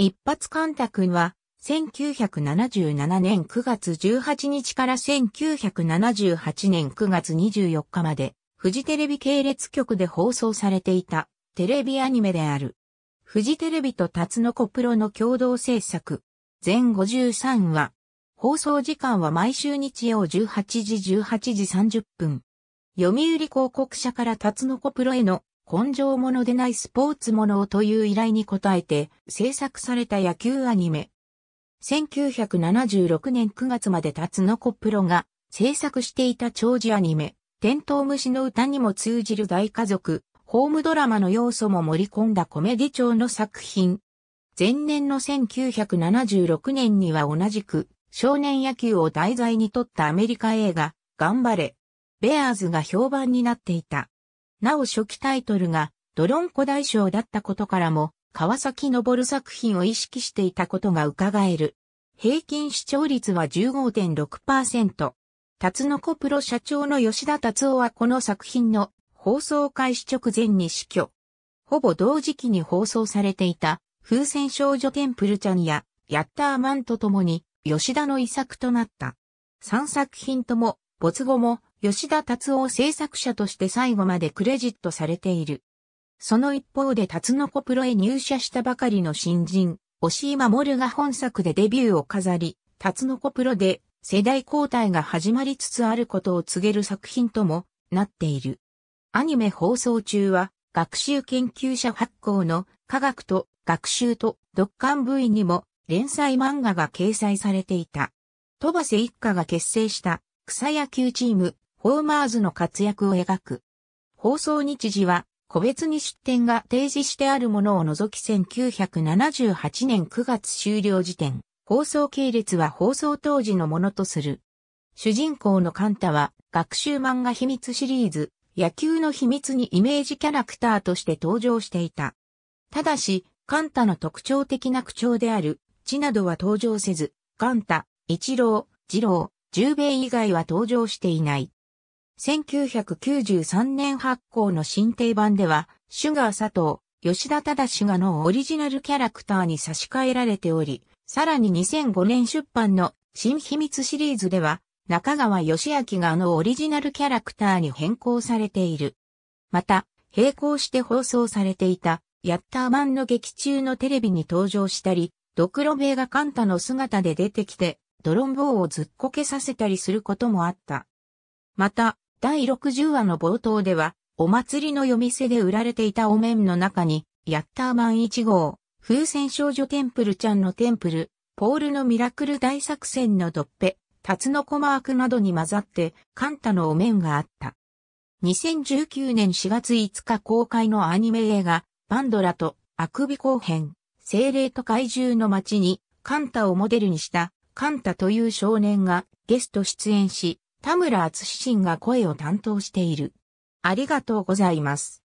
一発タ拓は、1977年9月18日から1978年9月24日まで、フジテレビ系列局で放送されていた、テレビアニメである。フジテレビとタツノコプロの共同制作。全53話。放送時間は毎週日曜18時18時30分。読売広告社からタツノコプロへの根性者でないスポーツものをという依頼に応えて制作された野球アニメ。1976年9月までタツノコプロが制作していた長寿アニメ、テントウムシの歌にも通じる大家族、ホームドラマの要素も盛り込んだコメディ調の作品。前年の1976年には同じく少年野球を題材に撮ったアメリカ映画、頑張れ。ベアーズが評判になっていた。なお初期タイトルがドロンコ大将だったことからも、川崎昇作品を意識していたことが伺える。平均視聴率は15.6%。辰野子プロ社長の吉田達夫はこの作品の放送開始直前に死去。ほぼ同時期に放送されていた風船少女テンプルちゃんやヤッターマンと共に吉田の遺作となった。3作品とも没後も吉田達夫制作者として最後までクレジットされている。その一方で達の子プロへ入社したばかりの新人、押井守が本作でデビューを飾り、達の子プロで世代交代が始まりつつあることを告げる作品ともなっている。アニメ放送中は学習研究者発行の科学と学習と読刊部位にも連載漫画が掲載されていた。鳥羽瀬一家が結成した草野球チームホーマーズの活躍を描く。放送日時は、個別に出展が提示してあるものを除き1978年9月終了時点、放送系列は放送当時のものとする。主人公のカンタは、学習漫画秘密シリーズ、野球の秘密にイメージキャラクターとして登場していた。ただし、カンタの特徴的な口調である、地などは登場せず、カンタ、一郎、二郎、十兵以外は登場していない。1993年発行の新定版では、シュガー佐藤、吉田忠がのオリジナルキャラクターに差し替えられており、さらに2005年出版の新秘密シリーズでは、中川義明があのオリジナルキャラクターに変更されている。また、並行して放送されていた、ヤッター版の劇中のテレビに登場したり、ドクロベイがカンタの姿で出てきて、ドロンボーをずっこけさせたりすることもあった。また、第60話の冒頭では、お祭りの夜店で売られていたお面の中に、ヤッターマン1号、風船少女テンプルちゃんのテンプル、ポールのミラクル大作戦のドッペ、タツノコマークなどに混ざって、カンタのお面があった。2019年4月5日公開のアニメ映画、パンドラと、あくび後編、精霊と怪獣の街に、カンタをモデルにした、カンタという少年がゲスト出演し、田村厚慎が声を担当している。ありがとうございます。